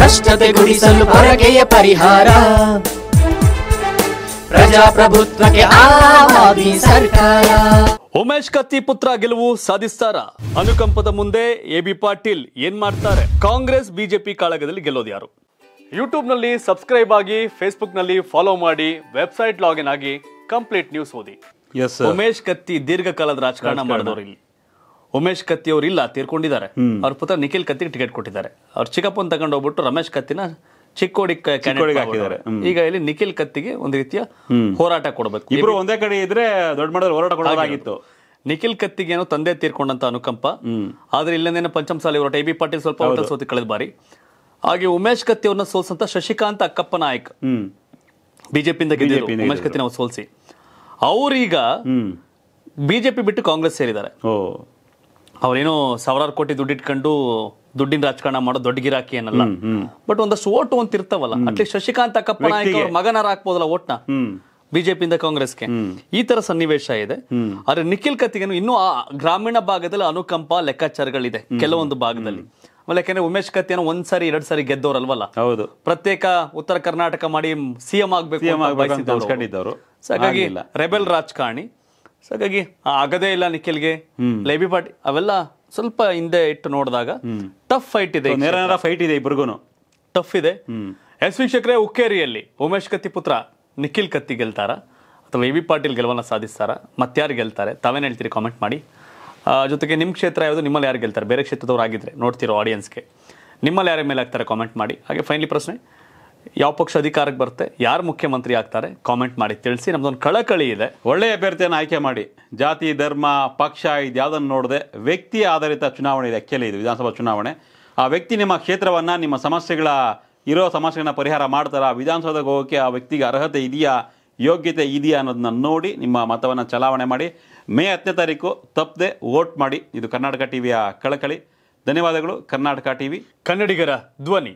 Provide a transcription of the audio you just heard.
ಭ್ರಷ್ಟತೆ ಗುಡಿಸಲು ಪರಕೆಯ ಪರಿಹಾರ ಪ್ರಜಾಪ್ರಭುತ್ವಕ್ಕೆ ಸರ್ಕಾರ ಉಮೇಶ್ ಕತ್ತಿ ಪುತ್ರ ಗೆಲುವು ಸಾಧಿಸ್ತಾರ ಅನುಕಂಪದ ಮುಂದೆ ಎ ಬಿ ಪಾಟೀಲ್ ಏನ್ ಮಾಡ್ತಾರೆ ಕಾಂಗ್ರೆಸ್ ಬಿಜೆಪಿ ಕಾಳಗದಲ್ಲಿ ಗೆಲ್ಲೋದು ಯಾರು ನಲ್ಲಿ ಸಬ್ಸ್ಕ್ರೈಬ್ ಆಗಿ ನಲ್ಲಿ ಫಾಲೋ ಮಾಡಿ ವೆಬ್ಸೈಟ್ ಲಾಗಿನ್ ಆಗಿ ಕಂಪ್ಲೀಟ್ ನ್ಯೂಸ್ ಓದಿ ಉಮೇಶ್ ಕತ್ತಿ ದೀರ್ಘಕಾಲದ ರಾಜಕಾರಣ ಮಾಡಿದವರು ಇಲ್ಲಿ ಉಮೇಶ್ ಕತ್ತಿ ಅವರು ಇಲ್ಲ ತೀರ್ಕೊಂಡಿದ್ದಾರೆ ಅವ್ರ ಪುತ್ರ ನಿಖಿಲ್ ಕತ್ತಿಗೆ ಟಿಕೆಟ್ ಕೊಟ್ಟಿದ್ದಾರೆ ಅವ್ರ ಚಿಕ್ಕಪ್ಪನ್ ತಗೊಂಡು ಹೋಗ್ಬಿಟ್ಟು ರಮೇಶ್ ಕತ್ತಿನ ಚಿಕ್ಕೋಡಿ ಹಾಕಿದ್ದಾರೆ ಈಗ ಇಲ್ಲಿ ನಿಖಿಲ್ ಕತ್ತಿಗೆ ಒಂದು ರೀತಿಯ ಹೋರಾಟ ಕೊಡಬೇಕು ಇಬ್ರು ಒಂದೇ ಕಡೆ ಇದ್ರೆ ದೊಡ್ಡ ಮಟ್ಟದಲ್ಲಿ ಹೋರಾಟ ಕೊಡೋದಾಗಿತ್ತು ನಿಖಿಲ್ ಕತ್ತಿಗೆ ಏನೋ ತಂದೆ ತೀರ್ಕೊಂಡಂತ ಅನುಕಂಪ ಆದ್ರೆ ಇಲ್ಲಂದೇನೋ ಪಂಚಮಸಾಲಿ ಹೊರಟ ಎ ಬಿ ಪಾಟೀಲ್ ಸ್ವಲ್ಪ ಸೋತಿ ಕಳೆದ ಬಾರಿ ಹಾಗೆ ಉಮೇಶ್ ಕತ್ತಿ ಅವ್ರನ್ನ ಸೋಲ್ಸಂತ ಶಶಿಕಾಂತ್ ಅಕ್ಕಪ್ಪ ನಾಯಕ್ ಬಿಜೆಪಿಯಿಂದ ಉಮೇಶ್ ಕತ್ತಿನ ನಾವು ಸೋಲ್ಸಿ ಅವ್ರೀಗ ಬಿಜೆಪಿ ಬಿಟ್ಟು ಕಾಂಗ್ರೆಸ್ ಸೇರಿದ್ದಾರೆ ಅವ್ರೇನು ಸಾವಿರಾರು ಕೋಟಿ ದುಡ್ಡು ಇಟ್ಕೊಂಡು ದುಡ್ಡಿನ ರಾಜಕಾರಣ ಮಾಡೋ ದೊಡ್ಡ ಗಿರಾಕಿ ಏನಲ್ಲ ಬಟ್ ಒಂದಷ್ಟು ಓಟ್ ಅಂತ ಇರ್ತಾವಲ್ಲ ಅಟ್ಲೀಸ್ಟ್ ಶಶಿಕಾಂತ್ ಅಕ್ಕಪ್ಪ ಮಗನಾರ ಹಾಕ್ಬೋದಲ್ಲ ಓಟ್ನ ಬಿಜೆಪಿಯಿಂದ ಕಾಂಗ್ರೆಸ್ಗೆ ಈ ತರ ಸನ್ನಿವೇಶ ಇದೆ ಆದ್ರೆ ನಿಖಿಲ್ ಕತ್ತಿಗೇನು ಇನ್ನೂ ಆ ಗ್ರಾಮೀಣ ಭಾಗದಲ್ಲಿ ಅನುಕಂಪ ಲೆಕ್ಕಾಚಾರಗಳಿದೆ ಕೆಲವೊಂದು ಭಾಗದಲ್ಲಿ ಆಮೇಲೆ ಯಾಕಂದ್ರೆ ಉಮೇಶ್ ಕತ್ತಿಯನ್ನು ಒಂದ್ ಸಾರಿ ಎರಡ್ ಸಾರಿ ಗೆದ್ದವರಲ್ವಲ್ಲ ಹೌದು ಪ್ರತ್ಯೇಕ ಉತ್ತರ ಕರ್ನಾಟಕ ಮಾಡಿ ಸಿಎಂ ಆಗ್ಬೇಕು ಹಾಗಾಗಿ ರೆಬೆಲ್ ರಾಜಕಾರಣಿ ಸೊ ಹಾಗಾಗಿ ಆಗದೇ ಇಲ್ಲ ನಿಖಿಲ್ಗೆ ಲೈಬಿ ಪಾಟಿ ಅವೆಲ್ಲ ಸ್ವಲ್ಪ ಹಿಂದೆ ಇಟ್ಟು ನೋಡಿದಾಗ ಟಫ್ ಫೈಟ್ ಇದೆ ಫೈಟ್ ಇದೆ ಇಬ್ರಿಗೂ ಟಫ್ ಇದೆ ಎಸ್ ವಿ ಶೇಖರೆ ಉಕ್ಕೇರಿಯಲ್ಲಿ ಉಮೇಶ್ ಕತ್ತಿ ಪುತ್ರ ನಿಖಿಲ್ ಕತ್ತಿ ಗೆಲ್ತಾರ ಅಥವಾ ಎ ಬಿ ಪಾಟೀಲ್ ಗೆಲುವನ್ನು ಸಾಧಿಸ್ತಾರ ಮತ್ತಾರು ಗೆಲ್ತಾರೆ ತಾವೇನು ಹೇಳ್ತೀರಿ ಕಾಮೆಂಟ್ ಮಾಡಿ ಜೊತೆಗೆ ನಿಮ್ಮ ಕ್ಷೇತ್ರ ಯಾವುದು ನಿಮ್ಮಲ್ಲಿ ಯಾರು ಗೆಲ್ತಾರೆ ಬೇರೆ ಕ್ಷೇತ್ರದವ್ರು ಆಗಿದ್ರೆ ನೋಡ್ತಿರೋ ಆಡಿಯನ್ಸ್ಗೆ ನಿಮ್ಮಲ್ಲಿ ಯಾರ ಮೇಲೆ ಆಗ್ತಾರೆ ಕಾಮೆಂಟ್ ಮಾಡಿ ಹಾಗೆ ಫೈನಲಿ ಪ್ರಶ್ನೆ ಯಾವ ಪಕ್ಷ ಅಧಿಕಾರಕ್ಕೆ ಬರುತ್ತೆ ಯಾರು ಮುಖ್ಯಮಂತ್ರಿ ಆಗ್ತಾರೆ ಕಾಮೆಂಟ್ ಮಾಡಿ ತಿಳಿಸಿ ನಮ್ದೊಂದು ಕಳಕಳಿ ಇದೆ ಒಳ್ಳೆಯ ಅಭ್ಯರ್ಥಿಯನ್ನು ಆಯ್ಕೆ ಮಾಡಿ ಜಾತಿ ಧರ್ಮ ಪಕ್ಷ ಇದು ಯಾವುದನ್ನು ನೋಡದೆ ವ್ಯಕ್ತಿ ಆಧಾರಿತ ಚುನಾವಣೆ ಇದೆ ಕೆಲ ಇದು ವಿಧಾನಸಭಾ ಚುನಾವಣೆ ಆ ವ್ಯಕ್ತಿ ನಿಮ್ಮ ಕ್ಷೇತ್ರವನ್ನು ನಿಮ್ಮ ಸಮಸ್ಯೆಗಳ ಇರೋ ಸಮಸ್ಯೆಗಳನ್ನ ಪರಿಹಾರ ಮಾಡ್ತಾರಾ ವಿಧಾನಸೌಧಕ್ಕೆ ಹೋಗೋಕ್ಕೆ ಆ ವ್ಯಕ್ತಿಗೆ ಅರ್ಹತೆ ಇದೆಯಾ ಯೋಗ್ಯತೆ ಇದೆಯಾ ಅನ್ನೋದನ್ನ ನೋಡಿ ನಿಮ್ಮ ಮತವನ್ನು ಚಲಾವಣೆ ಮಾಡಿ ಮೇ ಹತ್ತನೇ ತಾರೀಕು ತಪ್ಪದೆ ವೋಟ್ ಮಾಡಿ ಇದು ಕರ್ನಾಟಕ ಟಿವಿಯ ಕಳಕಳಿ ಧನ್ಯವಾದಗಳು ಕರ್ನಾಟಕ ಟಿವಿ ಕನ್ನಡಿಗರ ಧ್ವನಿ